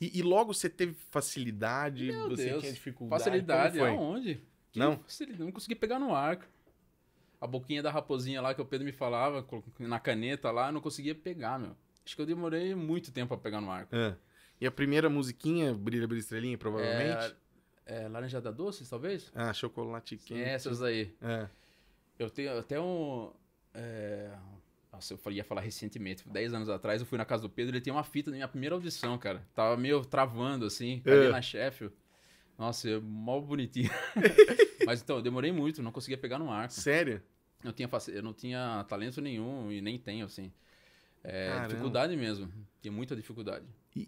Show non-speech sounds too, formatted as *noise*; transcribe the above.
E, e logo você teve facilidade? Meu você Deus. tinha dificuldade? Facilidade aonde? Que não? Facilidade? Não consegui pegar no arco. A boquinha da raposinha lá que o Pedro me falava, na caneta lá, eu não conseguia pegar, meu. Acho que eu demorei muito tempo pra pegar no arco. É. E a primeira musiquinha, Brilha, Brilha, Estrelinha, provavelmente? É, é Laranjada Doce, talvez? Ah, Chocolate é, Quente. Essas aí. É. Eu tenho até um... Nossa, eu ia falar recentemente, 10 anos atrás, eu fui na casa do Pedro, ele tem uma fita da minha primeira audição, cara. Tava meio travando, assim, é. ali na Sheffield. Nossa, é mó bonitinho. *laughs* Mas então, eu demorei muito, não conseguia pegar no ar Sério? Eu, tinha, eu não tinha talento nenhum e nem tenho, assim. É, dificuldade mesmo. Tinha muita dificuldade. E,